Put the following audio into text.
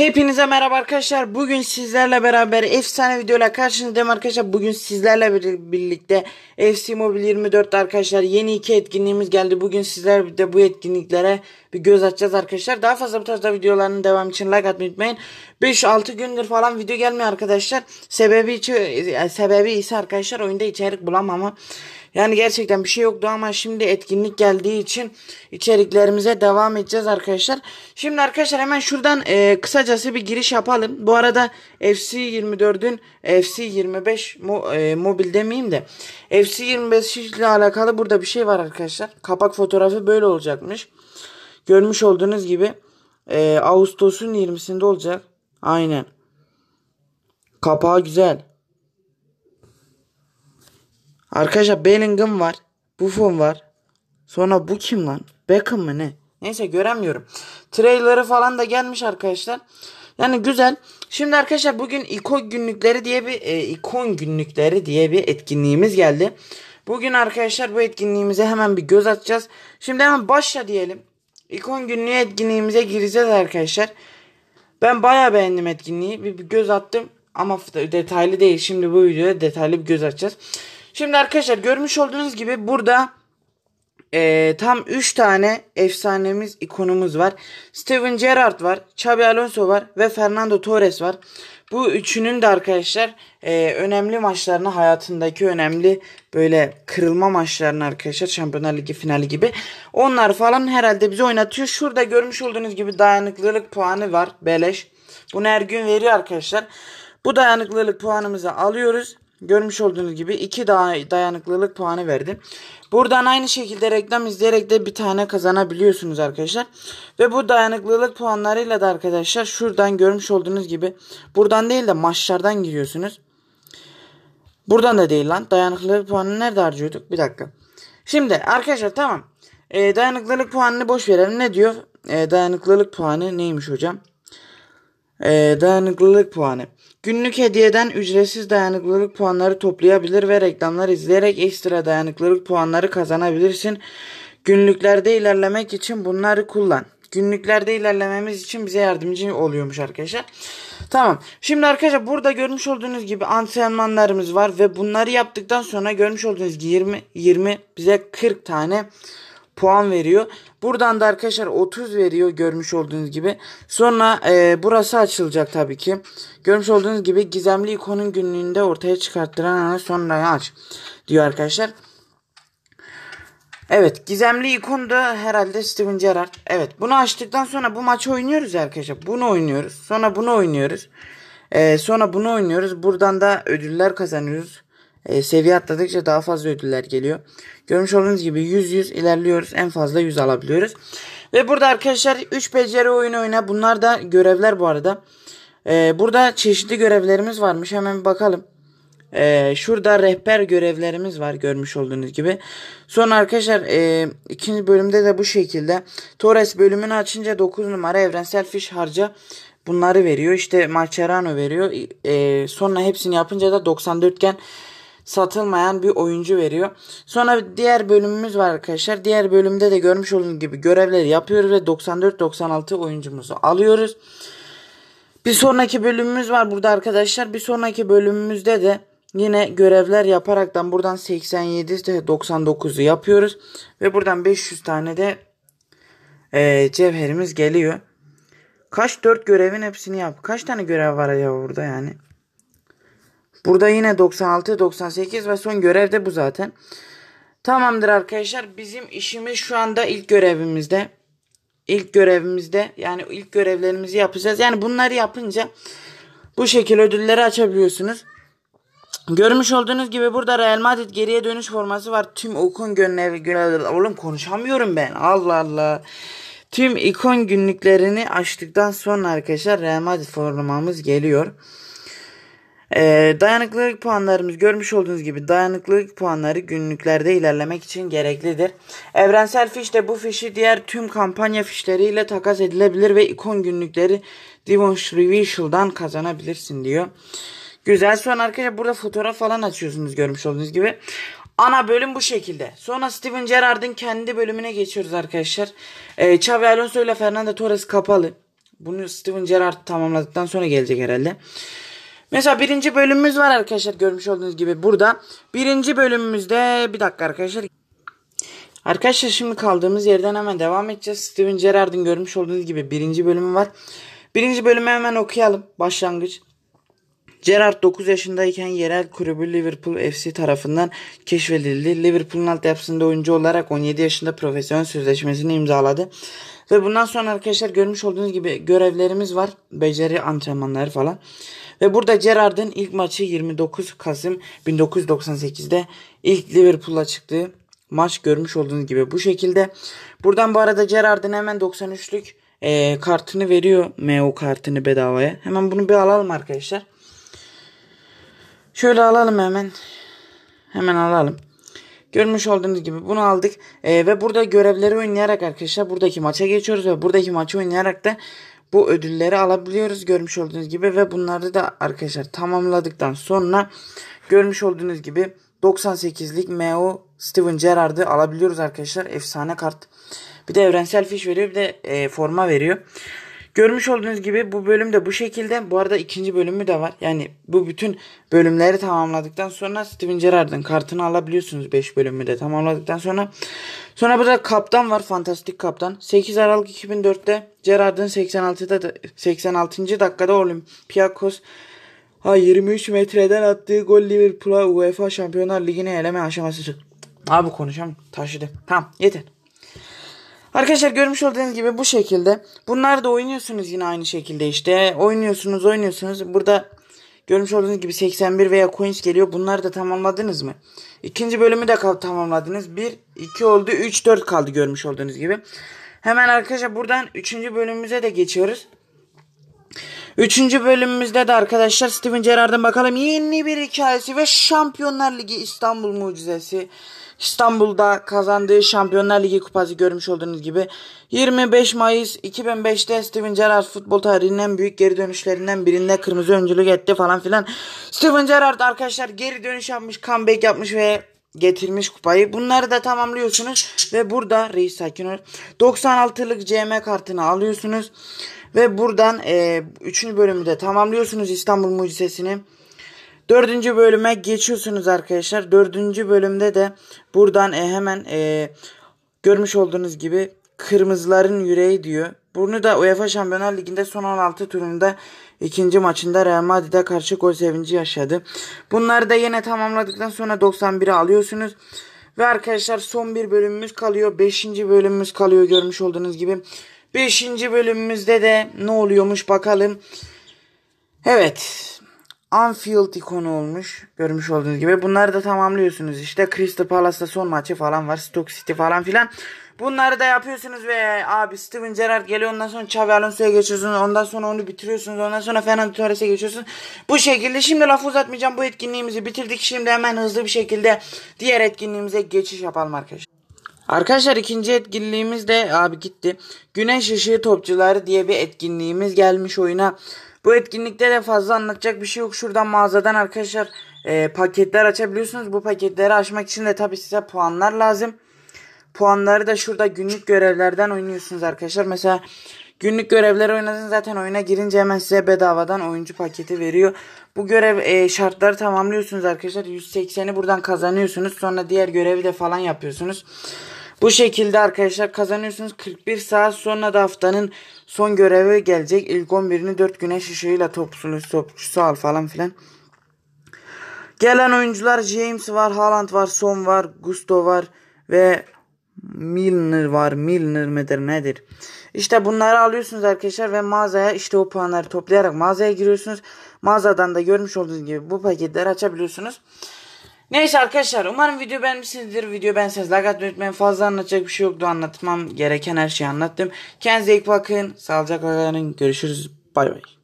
Hepinize merhaba arkadaşlar. Bugün sizlerle beraber efsane videoyla karşınızdayım arkadaşlar. Bugün sizlerle birlikte FC Mobil 24 arkadaşlar yeni iki etkinliğimiz geldi. Bugün sizler de bu etkinliklere bir göz atacağız arkadaşlar. Daha fazla bu tarzda videoların devam için like atmayı unutmayın. 5-6 gündür falan video gelmiyor arkadaşlar. Sebebi, e, sebebi ise arkadaşlar oyunda içerik bulamama. Yani gerçekten bir şey yoktu ama şimdi etkinlik geldiği için içeriklerimize devam edeceğiz arkadaşlar. Şimdi arkadaşlar hemen şuradan e, kısacası bir giriş yapalım. Bu arada FC24'ün FC25 mo, e, mobil demeyeyim de FC25 ile alakalı burada bir şey var arkadaşlar. Kapak fotoğrafı böyle olacakmış. Görmüş olduğunuz gibi e, Ağustos'un 20'sinde olacak. Aynen. Kapağı güzel. Arkadaşlar Bellingham var. Buffon var. Sonra bu kim lan? Beckham mı ne? Neyse göremiyorum. Trailer'ı falan da gelmiş arkadaşlar. Yani güzel. Şimdi arkadaşlar bugün ikon günlükleri diye bir e, ikon günlükleri diye bir etkinliğimiz geldi. Bugün arkadaşlar bu etkinliğimize hemen bir göz atacağız. Şimdi hemen başla diyelim. İkon günlüğü etkinliğimize gireceğiz arkadaşlar. Ben baya beğendim etkinliği. Bir, bir göz attım ama detaylı değil. Şimdi bu videoda detaylı bir göz atacağız. Şimdi arkadaşlar görmüş olduğunuz gibi burada e, tam 3 tane efsanemiz, ikonumuz var. Steven Gerrard var, Xabi Alonso var ve Fernando Torres var. Bu üçünün de arkadaşlar e, önemli maçlarını hayatındaki önemli böyle kırılma maçlarını arkadaşlar Şampiyonlar Ligi finali gibi onlar falan herhalde bizi oynatıyor. Şurada görmüş olduğunuz gibi dayanıklılık puanı var beleş. Bunu her gün veriyor arkadaşlar. Bu dayanıklılık puanımızı alıyoruz Görmüş olduğunuz gibi 2 dayanıklılık puanı verdim. Buradan aynı şekilde reklam izleyerek de bir tane kazanabiliyorsunuz arkadaşlar. Ve bu dayanıklılık puanlarıyla da arkadaşlar şuradan görmüş olduğunuz gibi buradan değil de maçlardan giriyorsunuz. Buradan da değil lan. Dayanıklılık puanını nerede harcıyorduk? Bir dakika. Şimdi arkadaşlar tamam. E, dayanıklılık puanını boş verelim. Ne diyor? E, dayanıklılık puanı neymiş hocam? E, dayanıklılık puanı. Günlük hediyeden ücretsiz dayanıklılık puanları toplayabilir ve reklamlar izleyerek ekstra dayanıklılık puanları kazanabilirsin. Günlüklerde ilerlemek için bunları kullan. Günlüklerde ilerlememiz için bize yardımcı oluyormuş arkadaşlar. Tamam. Şimdi arkadaşlar burada görmüş olduğunuz gibi antrenmanlarımız var ve bunları yaptıktan sonra görmüş olduğunuz gibi 20 20 bize 40 tane puan veriyor. Buradan da arkadaşlar 30 veriyor görmüş olduğunuz gibi. Sonra e, burası açılacak tabii ki. Görmüş olduğunuz gibi gizemli ikonun günlüğünde ortaya çıkarttıran ana sonra aç diyor arkadaşlar. Evet gizemli ikon da herhalde Steven Gerrard. Evet bunu açtıktan sonra bu maçı oynuyoruz arkadaşlar. Bunu oynuyoruz. Sonra bunu oynuyoruz. Ee, sonra bunu oynuyoruz. Buradan da ödüller kazanıyoruz. E, seviye atladıkça daha fazla ödüller geliyor. Görmüş olduğunuz gibi 100-100 ilerliyoruz. En fazla 100 alabiliyoruz. Ve burada arkadaşlar 3 beceri oyunu oyna. Bunlar da görevler bu arada. E, burada çeşitli görevlerimiz varmış. Hemen bir bakalım. E, şurada rehber görevlerimiz var görmüş olduğunuz gibi. Sonra arkadaşlar e, ikinci bölümde de bu şekilde. Torres bölümünü açınca 9 numara evrensel fiş harca bunları veriyor. İşte Macerano veriyor. E, sonra hepsini yapınca da 94 gen satılmayan bir oyuncu veriyor. Sonra diğer bölümümüz var arkadaşlar. Diğer bölümde de görmüş olduğunuz gibi görevleri yapıyoruz ve 94-96 oyuncumuzu alıyoruz. Bir sonraki bölümümüz var burada arkadaşlar. Bir sonraki bölümümüzde de yine görevler yaparaktan buradan 87 99'u yapıyoruz. Ve buradan 500 tane de e, cevherimiz geliyor. Kaç 4 görevin hepsini yap. Kaç tane görev var ya burada yani? Burada yine 96, 98 ve son görev de bu zaten. Tamamdır arkadaşlar. Bizim işimiz şu anda ilk görevimizde. İlk görevimizde yani ilk görevlerimizi yapacağız. Yani bunları yapınca bu şekil ödülleri açabiliyorsunuz. Görmüş olduğunuz gibi burada Real Madrid geriye dönüş forması var. Tüm okun gönlü oğlum konuşamıyorum ben. Allah Allah. Tüm ikon günlüklerini açtıktan sonra arkadaşlar Real Madrid formamız geliyor. Ee, dayanıklılık puanlarımız görmüş olduğunuz gibi dayanıklılık puanları günlüklerde ilerlemek için gereklidir. Evrensel fiş de bu fişi diğer tüm kampanya fişleriyle takas edilebilir ve ikon günlükleri Devon Revisal'dan kazanabilirsin diyor. Güzel. Sonra arkadaşlar burada fotoğraf falan açıyorsunuz görmüş olduğunuz gibi. Ana bölüm bu şekilde. Sonra Steven Gerrard'ın kendi bölümüne geçiyoruz arkadaşlar. Ee, Xavi Alonso ile Fernando Torres kapalı. Bunu Steven Gerrard tamamladıktan sonra gelecek herhalde. Mesela birinci bölümümüz var arkadaşlar görmüş olduğunuz gibi burada. Birinci bölümümüzde bir dakika arkadaşlar. Arkadaşlar şimdi kaldığımız yerden hemen devam edeceğiz. Steven Gerrard'ın görmüş olduğunuz gibi birinci bölümü var. Birinci bölümü hemen okuyalım. Başlangıç. Gerrard 9 yaşındayken yerel kulübü Liverpool FC tarafından keşfedildi. Liverpool'un alt yapısında oyuncu olarak 17 yaşında profesyonel sözleşmesini imzaladı. Ve bundan sonra arkadaşlar görmüş olduğunuz gibi görevlerimiz var. Beceri antrenmanları falan. Ve burada Gerrard'ın ilk maçı 29 Kasım 1998'de ilk Liverpool'a çıktığı maç görmüş olduğunuz gibi bu şekilde. Buradan bu arada Gerrard'ın hemen 93'lük e, kartını veriyor. MO kartını bedavaya. Hemen bunu bir alalım arkadaşlar. Şöyle alalım hemen. Hemen alalım. Görmüş olduğunuz gibi bunu aldık. Ee, ve burada görevleri oynayarak arkadaşlar buradaki maça geçiyoruz. Ve buradaki maçı oynayarak da bu ödülleri alabiliyoruz görmüş olduğunuz gibi. Ve bunları da arkadaşlar tamamladıktan sonra görmüş olduğunuz gibi 98'lik MO Steven Gerrard'ı alabiliyoruz arkadaşlar. Efsane kart. Bir de evrensel fiş veriyor bir de e, forma veriyor. Görmüş olduğunuz gibi bu bölüm de bu şekilde. Bu arada ikinci bölümü de var. Yani bu bütün bölümleri tamamladıktan sonra Steven Gerrard'ın kartını alabiliyorsunuz 5 bölümü de tamamladıktan sonra. Sonra burada Kaptan var. Fantastik Kaptan. 8 Aralık 2004'te Gerrard'ın 86'da 86. dakikada Olympiakos 23 metreden attığı gol Liverpool'a UEFA Şampiyonlar Ligi'ne eleme aşaması. Abi konuşamam. Taşıdı. Tamam yeter. Arkadaşlar görmüş olduğunuz gibi bu şekilde. Bunlar da oynuyorsunuz yine aynı şekilde işte. Oynuyorsunuz oynuyorsunuz. Burada görmüş olduğunuz gibi 81 veya coins geliyor. Bunları da tamamladınız mı? İkinci bölümü de tamamladınız. 1, 2 oldu. 3, 4 kaldı görmüş olduğunuz gibi. Hemen arkadaşlar buradan 3. bölümümüze de geçiyoruz. Üçüncü bölümümüzde de arkadaşlar Steven Gerrard'ın bakalım yeni bir hikayesi ve Şampiyonlar Ligi İstanbul mucizesi. İstanbul'da kazandığı Şampiyonlar Ligi kupası görmüş olduğunuz gibi 25 Mayıs 2005'te Steven Gerrard futbol tarihinin en büyük geri dönüşlerinden birinde kırmızı öncülük etti falan filan. Steven Gerrard arkadaşlar geri dönüş yapmış, comeback yapmış ve getirmiş kupayı. Bunları da tamamlıyorsunuz ve burada Reis Sakinör 96'lık CM kartını alıyorsunuz ve buradan e, 3. bölümü de tamamlıyorsunuz İstanbul Mucizesi'ni. Dördüncü bölüme geçiyorsunuz arkadaşlar. Dördüncü bölümde de buradan e, hemen e, görmüş olduğunuz gibi kırmızıların yüreği diyor. Bunu da UEFA Şampiyonlar Ligi'nde son 16 turunda ikinci maçında Real Madrid'e karşı gol sevinci yaşadı. Bunları da yine tamamladıktan sonra 91'i alıyorsunuz. Ve arkadaşlar son bir bölümümüz kalıyor. Beşinci bölümümüz kalıyor görmüş olduğunuz gibi. Beşinci bölümümüzde de ne oluyormuş bakalım. Evet Anfield ikonu olmuş. Görmüş olduğunuz gibi. Bunları da tamamlıyorsunuz. işte Crystal Palace'da son maçı falan var. Stoke City falan filan. Bunları da yapıyorsunuz ve abi Steven Gerrard geliyor ondan sonra Xabi Alonso'ya geçiyorsunuz. Ondan sonra onu bitiriyorsunuz. Ondan sonra Fernando Torres'e geçiyorsunuz. Bu şekilde şimdi laf uzatmayacağım. Bu etkinliğimizi bitirdik. Şimdi hemen hızlı bir şekilde diğer etkinliğimize geçiş yapalım arkadaşlar. Arkadaşlar ikinci etkinliğimiz de abi gitti. Güneş ışığı topçuları diye bir etkinliğimiz gelmiş oyuna. Bu etkinlikte de fazla anlatacak bir şey yok. Şuradan mağazadan arkadaşlar e, paketler açabiliyorsunuz. Bu paketleri açmak için de tabii size puanlar lazım. Puanları da şurada günlük görevlerden oynuyorsunuz arkadaşlar. Mesela günlük görevleri oynadın zaten oyuna girince hemen size bedavadan oyuncu paketi veriyor. Bu görev e, şartları tamamlıyorsunuz arkadaşlar. 180'i buradan kazanıyorsunuz. Sonra diğer görevi de falan yapıyorsunuz. Bu şekilde arkadaşlar kazanıyorsunuz. 41 saat sonra da haftanın son görevi gelecek. İlk 11'ini 4 güneş ışığıyla topçusu, topçusu al falan filan. Gelen oyuncular James var, Haaland var, Son var, Gusto var ve Milner var. Milner midir nedir? İşte bunları alıyorsunuz arkadaşlar ve mağazaya işte o puanları toplayarak mağazaya giriyorsunuz. Mağazadan da görmüş olduğunuz gibi bu paketleri açabiliyorsunuz. Neyse arkadaşlar umarım video beğenmişsinizdir. Video beğenseniz like atmayı Fazla anlatacak bir şey yoktu. Anlatmam gereken her şeyi anlattım. Kendinize iyi bakın. Sağlıcakla kalın. Görüşürüz. Bay bay.